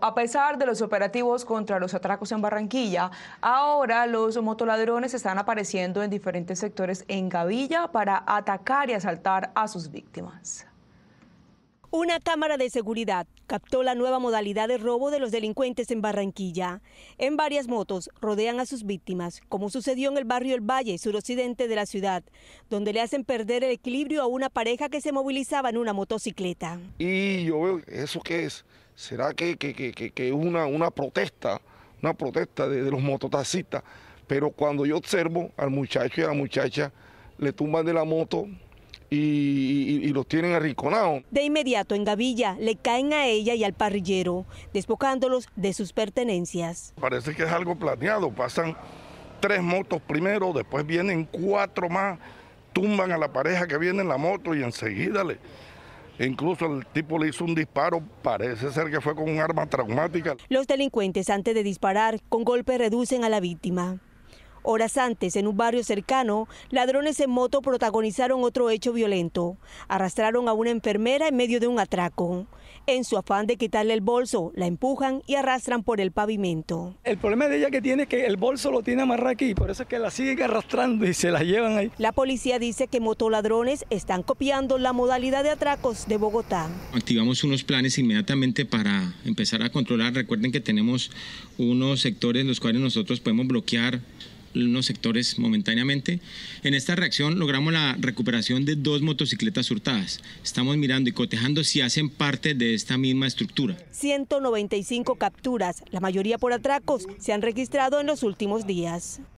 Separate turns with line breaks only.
a pesar de los operativos contra los atracos en Barranquilla, ahora los motoladrones están apareciendo en diferentes sectores en Gavilla para atacar y asaltar a sus víctimas. Una cámara de seguridad captó la nueva modalidad de robo de los delincuentes en Barranquilla. En varias motos rodean a sus víctimas, como sucedió en el barrio El Valle, suroccidente de la ciudad, donde le hacen perder el equilibrio a una pareja que se movilizaba en una motocicleta.
Y yo veo, ¿eso qué es? ¿Será que, que, que una, una protesta, una protesta de, de los mototaxistas? Pero cuando yo observo al muchacho y a la muchacha, le tumban de la moto y, los tienen arrinconados.
De inmediato en Gavilla le caen a ella y al parrillero, despojándolos de sus pertenencias.
Parece que es algo planeado, pasan tres motos primero, después vienen cuatro más, tumban a la pareja que viene en la moto y enseguida le... Incluso el tipo le hizo un disparo, parece ser que fue con un arma traumática.
Los delincuentes antes de disparar, con golpe reducen a la víctima. Horas antes, en un barrio cercano, ladrones en moto protagonizaron otro hecho violento. Arrastraron a una enfermera en medio de un atraco. En su afán de quitarle el bolso, la empujan y arrastran por el pavimento.
El problema de ella que tiene es que el bolso lo tiene amarrado aquí, por eso es que la siguen arrastrando y se la llevan ahí.
La policía dice que motoladrones están copiando la modalidad de atracos de Bogotá.
Activamos unos planes inmediatamente para empezar a controlar. Recuerden que tenemos unos sectores en los cuales nosotros podemos bloquear unos sectores momentáneamente. En esta reacción logramos la recuperación de dos motocicletas hurtadas. Estamos mirando y cotejando si hacen parte de esta misma estructura.
195 capturas, la mayoría por atracos, se han registrado en los últimos días.